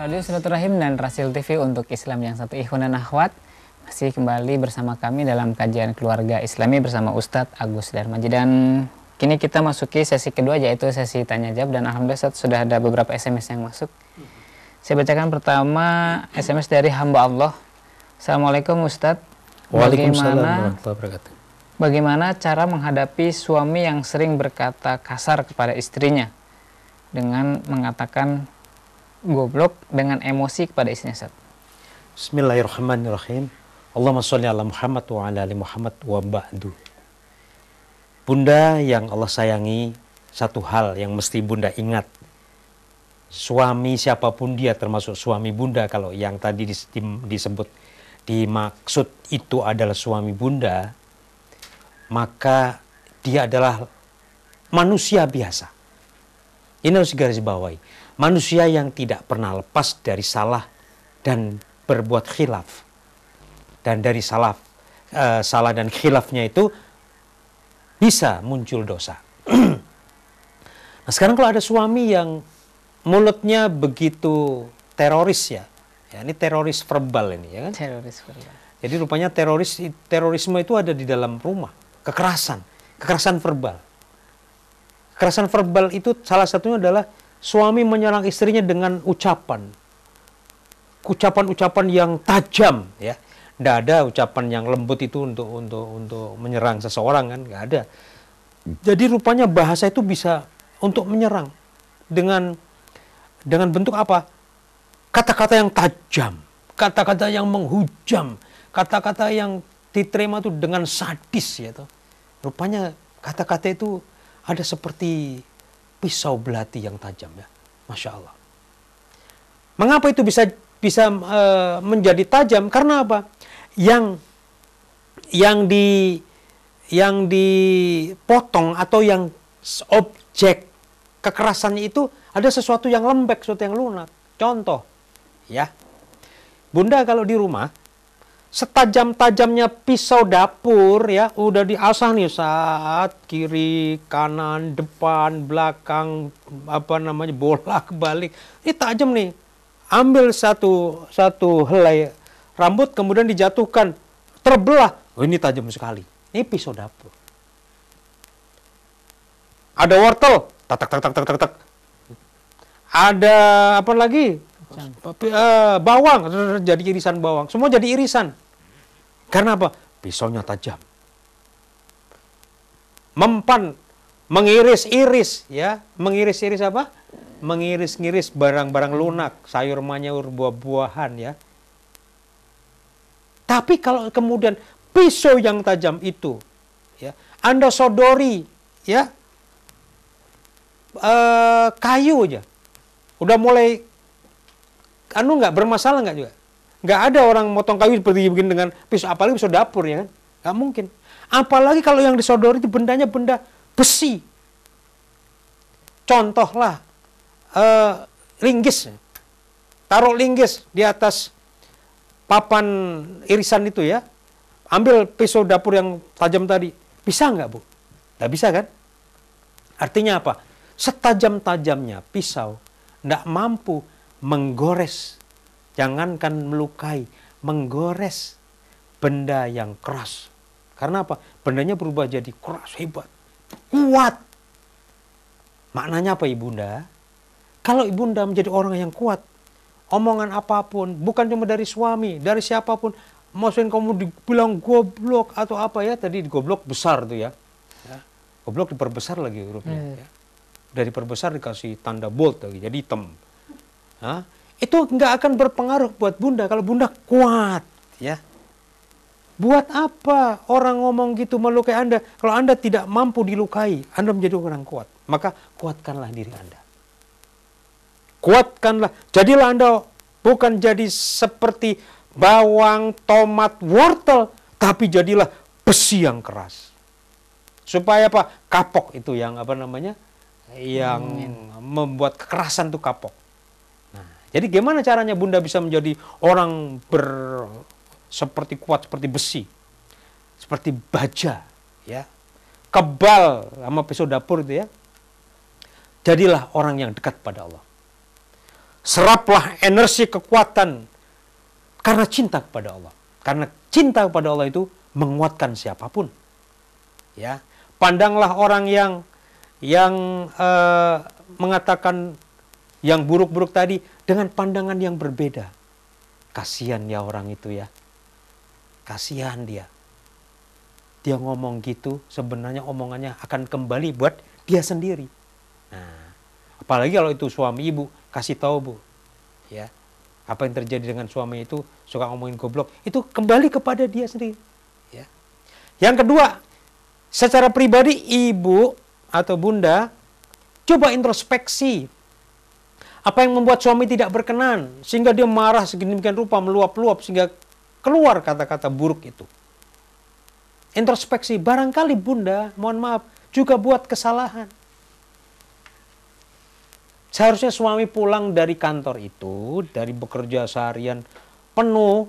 Radio Silaturahim dan Rasil TV untuk Islam yang satu dan Ahwat masih kembali bersama kami dalam kajian keluarga Islami bersama Ustadz Agus Darmaji dan kini kita masuki sesi kedua yaitu sesi tanya jawab dan alhamdulillah Ustadz, sudah ada beberapa SMS yang masuk. Saya bacakan pertama SMS dari hamba Allah. Assalamualaikum Ustadz. Waalaikumsalam bagaimana cara menghadapi suami yang sering berkata kasar kepada istrinya dengan mengatakan goblok dengan emosi kepada istrinya Ustaz? Bismillahirrahmanirrahim. Allahumma sholli ala Muhammad wa ala ali Muhammad wa ba'du. Bunda yang Allah sayangi, satu hal yang mesti Bunda ingat. Suami siapapun dia termasuk suami Bunda kalau yang tadi disebut dimaksud itu adalah suami Bunda, maka dia adalah manusia biasa. Ini harus garis bawahi manusia yang tidak pernah lepas dari salah dan berbuat khilaf. Dan dari salah, eh, e, salah dan khilafnya itu bisa muncul dosa. nah sekarang kalau ada suami yang mulutnya begitu teroris ya, ya ini teroris verbal ini ya kan? Teroris verbal. Jadi rupanya teroris terorisme itu ada di dalam rumah, kekerasan, kekerasan verbal. Kekerasan verbal itu salah satunya adalah suami menyerang istrinya dengan ucapan ucapan-ucapan yang tajam ya tidak ada ucapan yang lembut itu untuk untuk untuk menyerang seseorang kan nggak ada jadi rupanya bahasa itu bisa untuk menyerang dengan dengan bentuk apa kata-kata yang tajam kata-kata yang menghujam kata-kata yang diterima itu dengan sadis ya tuh rupanya kata-kata itu ada seperti pisau belati yang tajam ya. Masya Allah. Mengapa itu bisa bisa e, menjadi tajam? Karena apa? Yang yang di yang dipotong atau yang objek kekerasannya itu ada sesuatu yang lembek, sesuatu yang lunak. Contoh, ya, bunda kalau di rumah setajam-tajamnya pisau dapur ya udah diasah nih saat kiri kanan depan belakang apa namanya bolak balik ini tajam nih ambil satu satu helai rambut kemudian dijatuhkan terbelah oh, ini tajam sekali ini pisau dapur ada wortel tak tak tak tak tak tak ada apa lagi Uh, bawang eh, jadi irisan bawang. Semua jadi irisan. Karena apa? Pisaunya tajam. Mempan mengiris-iris ya, mengiris-iris apa? mengiris iris barang-barang lunak, sayur mayur, buah-buahan ya. Tapi kalau kemudian pisau yang tajam itu ya, Anda sodori ya uh, kayu aja. Udah mulai anu nggak bermasalah nggak juga nggak ada orang motong kayu seperti begini dengan pisau apalagi pisau dapur ya kan nggak mungkin apalagi kalau yang disodori itu bendanya benda besi contohlah uh, linggis taruh linggis di atas papan irisan itu ya ambil pisau dapur yang tajam tadi bisa nggak bu nggak bisa kan artinya apa setajam-tajamnya pisau nggak mampu menggores, jangankan melukai, menggores benda yang keras. Karena apa? Bendanya berubah jadi keras, hebat, kuat. Maknanya apa ibunda? Kalau ibunda menjadi orang yang kuat, omongan apapun, bukan cuma dari suami, dari siapapun, maksudnya kamu dibilang goblok atau apa ya, tadi goblok besar tuh ya. ya. Goblok diperbesar lagi hurufnya. Hmm. Ya. Dari perbesar dikasih tanda bold lagi, jadi hitam itu nggak akan berpengaruh buat bunda kalau bunda kuat, ya. Buat apa orang ngomong gitu melukai Anda? Kalau Anda tidak mampu dilukai, Anda menjadi orang kuat. Maka kuatkanlah diri Anda. Kuatkanlah. Jadilah Anda bukan jadi seperti bawang, tomat, wortel, tapi jadilah besi yang keras. Supaya apa? Kapok itu yang apa namanya? Yang hmm. membuat kekerasan itu kapok. Jadi gimana caranya Bunda bisa menjadi orang ber seperti kuat seperti besi, seperti baja, ya. Kebal sama pisau dapur itu ya. Jadilah orang yang dekat pada Allah. Seraplah energi kekuatan karena cinta kepada Allah. Karena cinta kepada Allah itu menguatkan siapapun. Ya. Pandanglah orang yang yang uh, mengatakan yang buruk-buruk tadi dengan pandangan yang berbeda. Kasihan ya orang itu ya. Kasihan dia. Dia ngomong gitu, sebenarnya omongannya akan kembali buat dia sendiri. Nah, apalagi kalau itu suami ibu, kasih tahu bu. Ya, apa yang terjadi dengan suami itu suka ngomongin goblok, itu kembali kepada dia sendiri. Ya. Yang kedua, secara pribadi ibu atau bunda coba introspeksi apa yang membuat suami tidak berkenan sehingga dia marah mungkin rupa meluap-luap sehingga keluar kata-kata buruk itu. Introspeksi, barangkali bunda, mohon maaf, juga buat kesalahan. Seharusnya suami pulang dari kantor itu, dari bekerja seharian penuh,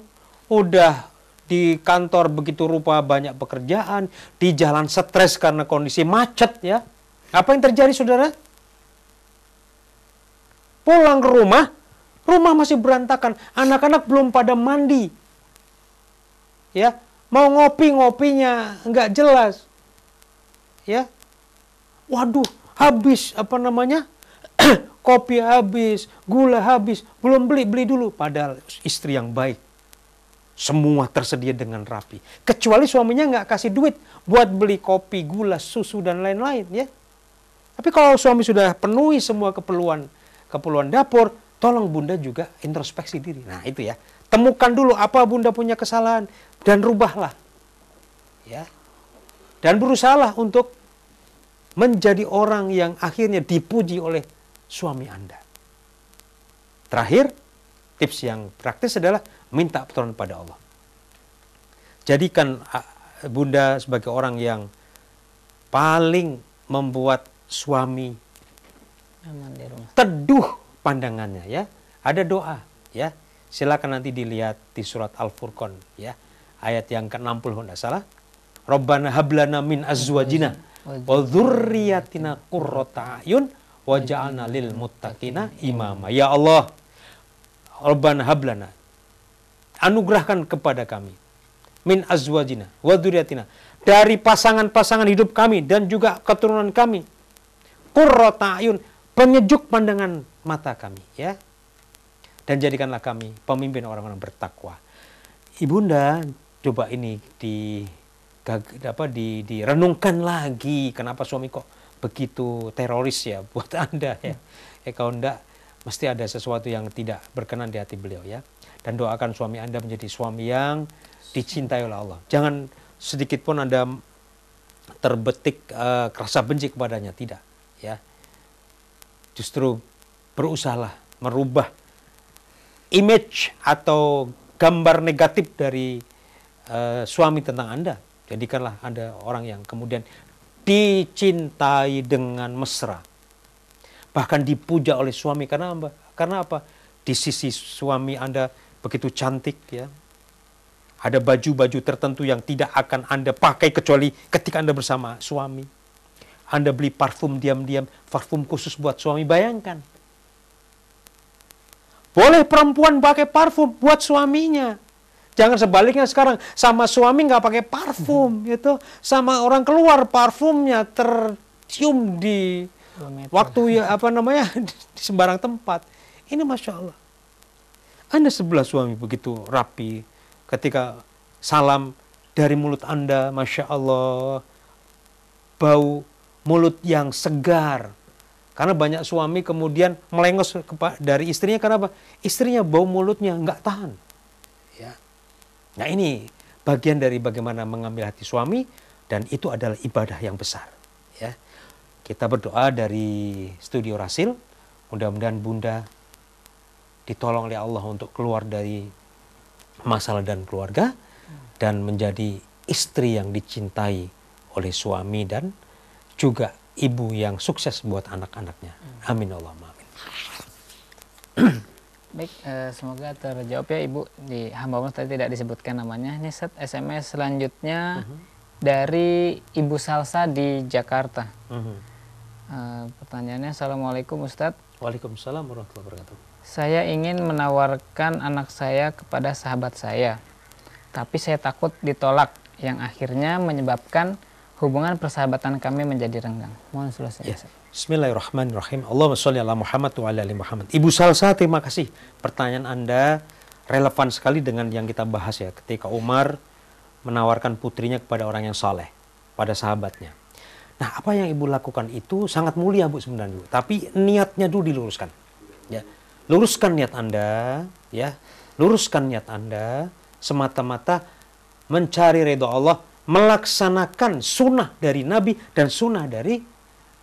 udah di kantor begitu rupa banyak pekerjaan, di jalan stres karena kondisi macet ya. Apa yang terjadi saudara? Pulang ke rumah, rumah masih berantakan. Anak-anak belum pada mandi. Ya, mau ngopi ngopinya nggak jelas. Ya, waduh, habis apa namanya? Kopi habis, gula habis, belum beli beli dulu. Padahal istri yang baik, semua tersedia dengan rapi. Kecuali suaminya nggak kasih duit buat beli kopi, gula, susu, dan lain-lain ya. Tapi kalau suami sudah penuhi semua keperluan keperluan dapur, tolong Bunda juga introspeksi diri. Nah, itu ya. Temukan dulu apa Bunda punya kesalahan dan rubahlah. Ya. Dan berusahalah untuk menjadi orang yang akhirnya dipuji oleh suami Anda. Terakhir, tips yang praktis adalah minta pertolongan pada Allah. Jadikan Bunda sebagai orang yang paling membuat suami aman di rumah. Teduh pandangannya ya. Ada doa ya. Silakan nanti dilihat di surat Al-Furqan ya. Ayat yang ke-60 enggak salah. Rabbana hablana min azwajina wa dzurriyyatina qurrata ayun waj'alna lil muttaqina imama. Ya Allah, Rabbana hablana anugerahkan kepada kami min azwajina wa dzurriyyatina dari pasangan-pasangan hidup kami dan juga keturunan kami qurrata ayun penyejuk pandangan mata kami ya dan jadikanlah kami pemimpin orang-orang bertakwa. Ibunda, coba ini di apa di direnungkan lagi kenapa suami kok begitu teroris ya buat Anda ya. Hmm. Ya kalau enggak mesti ada sesuatu yang tidak berkenan di hati beliau ya. Dan doakan suami Anda menjadi suami yang dicintai oleh Allah. Jangan sedikit pun Anda terbetik uh, rasa benci kepadanya, tidak ya justru berusahalah merubah image atau gambar negatif dari uh, suami tentang Anda. Jadikanlah Anda orang yang kemudian dicintai dengan mesra. Bahkan dipuja oleh suami karena apa? Karena apa? Di sisi suami Anda begitu cantik ya. Ada baju-baju tertentu yang tidak akan Anda pakai kecuali ketika Anda bersama suami anda beli parfum diam-diam, parfum khusus buat suami, bayangkan. Boleh perempuan pakai parfum buat suaminya. Jangan sebaliknya sekarang sama suami nggak pakai parfum hmm. gitu, sama orang keluar parfumnya tercium di Kilometer. waktu ya apa namanya di sembarang tempat. Ini masya Allah. Anda sebelah suami begitu rapi, ketika salam dari mulut Anda, masya Allah, bau mulut yang segar. Karena banyak suami kemudian melengos dari istrinya karena apa? Istrinya bau mulutnya nggak tahan. Ya. Nah ini bagian dari bagaimana mengambil hati suami dan itu adalah ibadah yang besar. Ya. Kita berdoa dari studio Rasil, mudah-mudahan Bunda ditolong oleh Allah untuk keluar dari masalah dan keluarga dan menjadi istri yang dicintai oleh suami dan juga ibu yang sukses buat anak-anaknya. Hmm. Amin allah amin. Baik, eh, semoga terjawab ya Ibu. Di hamba Allah tadi tidak disebutkan namanya. Ini set SMS selanjutnya uh mhm. -huh. dari Ibu Salsa di Jakarta. Uh mhm. eh, -huh. pertanyaannya, Assalamualaikum Ustadz. Waalaikumsalam warahmatullahi wabarakatuh. Saya ingin menawarkan anak saya kepada sahabat saya. Tapi saya takut ditolak yang akhirnya menyebabkan hubungan persahabatan kami menjadi renggang. Mohon selesai. Ya. Bismillahirrahmanirrahim. Allahumma sholli ala Muhammad wa ala ali Muhammad. Ibu Salsa, terima kasih. Pertanyaan Anda relevan sekali dengan yang kita bahas ya. Ketika Umar menawarkan putrinya kepada orang yang saleh, pada sahabatnya. Nah, apa yang Ibu lakukan itu sangat mulia, Bu sebenarnya, Bu. Tapi niatnya dulu diluruskan. Ya. Luruskan niat Anda, ya. Luruskan niat Anda semata-mata mencari ridho Allah melaksanakan sunnah dari Nabi dan sunnah dari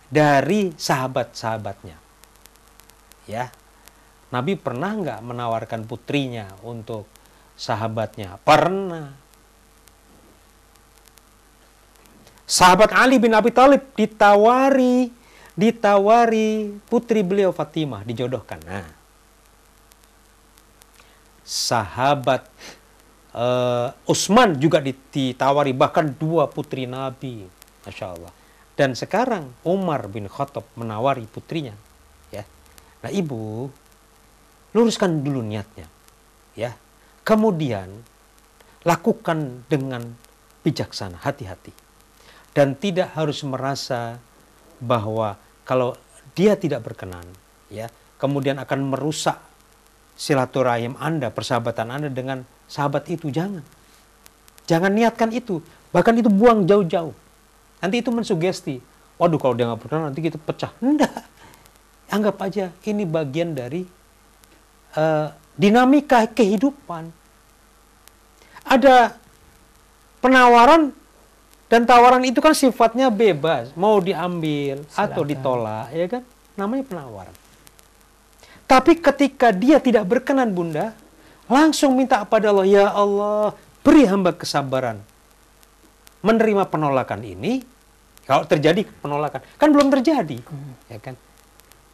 dari sahabat-sahabatnya. Ya, Nabi pernah nggak menawarkan putrinya untuk sahabatnya? Pernah. Sahabat Ali bin Abi Thalib ditawari ditawari putri beliau Fatimah dijodohkan. Nah, sahabat uh, eh, Utsman juga ditawari bahkan dua putri Nabi, masya Allah. Dan sekarang Umar bin Khattab menawari putrinya, ya. Nah ibu, luruskan dulu niatnya, ya. Kemudian lakukan dengan bijaksana, hati-hati. Dan tidak harus merasa bahwa kalau dia tidak berkenan, ya, kemudian akan merusak silaturahim Anda, persahabatan Anda dengan sahabat itu jangan. Jangan niatkan itu. Bahkan itu buang jauh-jauh. Nanti itu mensugesti. Waduh kalau dia nggak berkenan nanti kita pecah. Enggak. Anggap aja ini bagian dari uh, dinamika kehidupan. Ada penawaran dan tawaran itu kan sifatnya bebas, mau diambil Silakan. atau ditolak, ya kan? Namanya penawaran. Tapi ketika dia tidak berkenan, Bunda, langsung minta kepada Allah, ya Allah, beri hamba kesabaran. Menerima penolakan ini, kalau terjadi penolakan, kan belum terjadi, ya kan?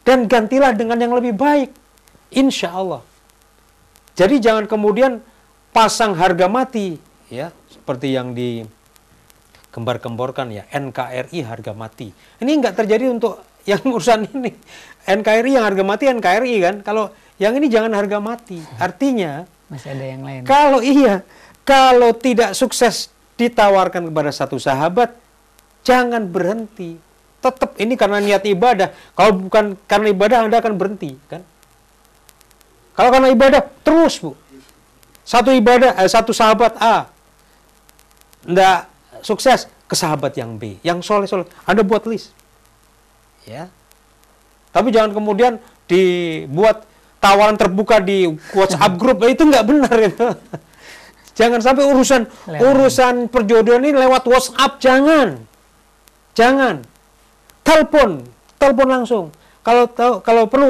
Dan gantilah dengan yang lebih baik, insya Allah. Jadi jangan kemudian pasang harga mati, ya, seperti yang di kembar-kemborkan ya NKRI harga mati. Ini nggak terjadi untuk yang urusan ini. NKRI yang harga mati NKRI kan. Kalau yang ini jangan harga mati. Artinya masih ada yang lain. Kalau iya, kalau tidak sukses ditawarkan kepada satu sahabat, jangan berhenti. Tetap ini karena niat ibadah. Kalau bukan karena ibadah Anda akan berhenti, kan? Kalau karena ibadah terus, Bu. Satu ibadah eh, satu sahabat A ndak sukses ke sahabat yang B, yang soleh soleh. Anda buat list, ya. Tapi jangan kemudian dibuat tawaran terbuka di WhatsApp grup itu nggak benar itu. Jangan sampai urusan lewat. urusan perjodohan ini lewat WhatsApp jangan. Jangan. Telepon, telepon langsung. Kalau tahu kalau perlu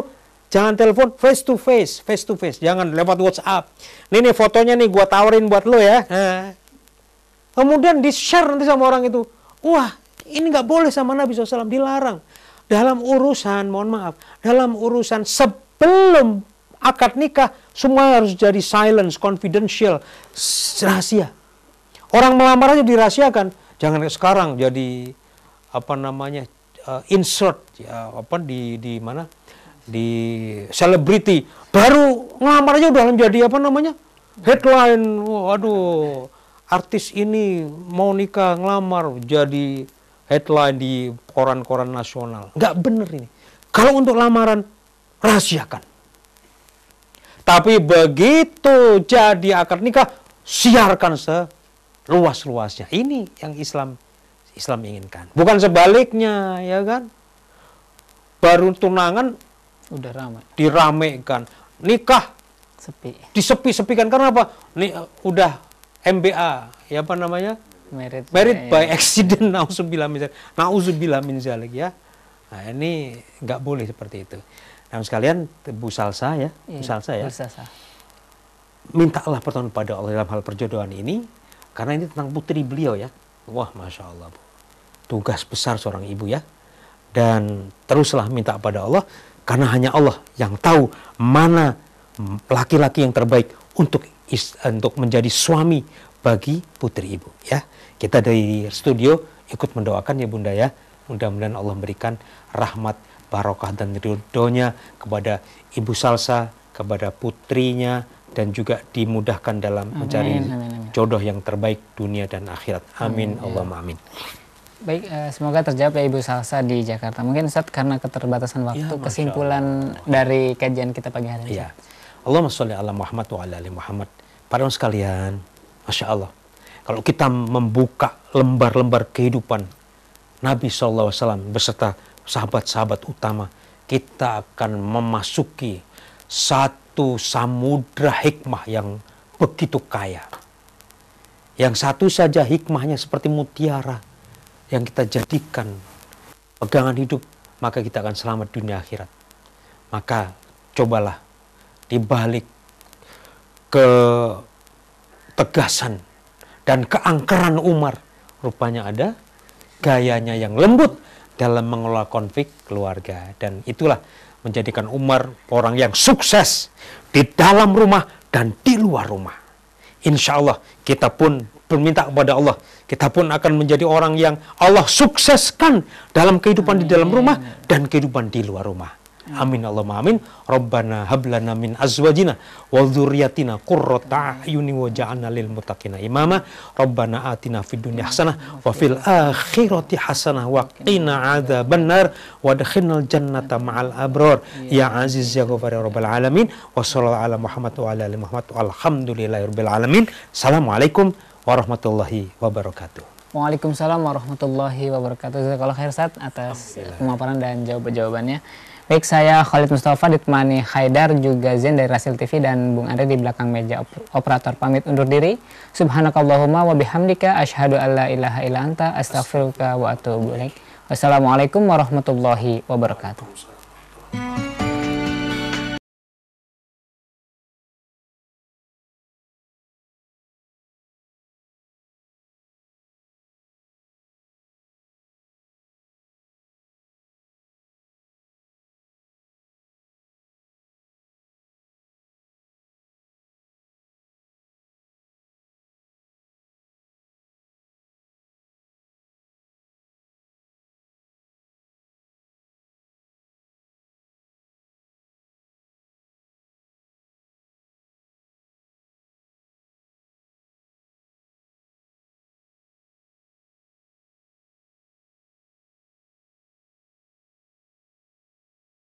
jangan telepon face to face, face to face. Jangan lewat WhatsApp. Ini nih fotonya nih gua tawarin buat lo ya. Kemudian di-share nanti sama orang itu. Wah, ini nggak boleh sama Nabi SAW, dilarang. Dalam urusan, mohon maaf, dalam urusan belum akad nikah, semua harus jadi silence, confidential, rahasia. Orang melamar aja dirahasiakan. Jangan sekarang jadi apa namanya uh, insert ya, apa di di mana di selebriti baru ngelamar aja udah menjadi apa namanya headline waduh artis ini mau nikah ngelamar jadi headline di koran-koran nasional nggak bener ini kalau untuk lamaran rahasiakan. Tapi begitu jadi akad nikah, siarkan seluas-luasnya. Ini yang Islam Islam inginkan. Bukan sebaliknya, ya kan? Baru tunangan udah ramai. Diramekan. Nikah sepi. Disepi-sepikan karena apa? Nih udah MBA, ya apa namanya? Merit, Merit ya, ya. by ya. accident nauzubillah min zalik. Nauzubillah min zalik ya. Nah, ini nggak boleh seperti itu. Nah, sekalian Bu Salsa ya, Bu iya, Salsa ya. Bu Salsa. Mintalah pertolongan pada Allah dalam hal perjodohan ini karena ini tentang putri beliau ya. Wah, Masya Allah Tugas besar seorang ibu ya. Dan teruslah minta pada Allah karena hanya Allah yang tahu mana laki-laki yang terbaik untuk is, untuk menjadi suami bagi putri ibu ya. Kita dari studio ikut mendoakan ya Bunda ya. Mudah-mudahan Allah memberikan rahmat barokah dan ridhonya kepada Ibu Salsa, kepada putrinya, dan juga dimudahkan dalam amin, mencari amin, amin. jodoh yang terbaik dunia dan akhirat. Amin, amin. Ya. Allahumma amin. Baik, eh, semoga terjawab ya Ibu Salsa di Jakarta. Mungkin Ustaz karena keterbatasan ya, waktu, ya, kesimpulan Allah. dari kajian kita pagi hari ini. Ya. Allahumma sholli ala Muhammad wa ala ali Muhammad. Para sekalian, Masya Allah. Kalau kita membuka lembar-lembar kehidupan Nabi SAW beserta sahabat-sahabat utama, kita akan memasuki satu samudra hikmah yang begitu kaya. Yang satu saja hikmahnya seperti mutiara yang kita jadikan pegangan hidup, maka kita akan selamat dunia akhirat. Maka cobalah dibalik tegasan dan keangkeran Umar, rupanya ada gayanya yang lembut dalam mengelola konflik keluarga. Dan itulah menjadikan Umar orang yang sukses di dalam rumah dan di luar rumah. Insya Allah kita pun berminta kepada Allah. Kita pun akan menjadi orang yang Allah sukseskan dalam kehidupan di dalam rumah dan kehidupan di luar rumah. Amin Allahumma amin. Rabbana hablana min azwajina wa dzurriyyatina qurrata a'yuni waj'alna lil muttaqina imama. Rabbana atina fid dunya hasanah wa fil akhirati hasanah wa qina adzabannar adkhilnal jannata ma'al abrar. Ya Aziz ya ghafur ya Rabbal alamin. Wa sallallahu ala Muhammad wa ala ali Muhammad Alhamdulillahirabbil alamin. Assalamualaikum warahmatullahi wabarakatuh. Waalaikumsalam warahmatullahi wabarakatuh. Jazakallahu khair atas pemaparan dan jawab-jawabannya. Baik, saya Khalid Mustafa ditemani Haidar juga Zen dari Rasil TV dan Bung Andre di belakang meja op operator pamit undur diri. Subhanakallahumma wa bihamdika asyhadu alla ilaha illa anta astaghfiruka wa atuubu ilaik. Wassalamualaikum warahmatullahi wabarakatuh.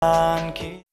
monkey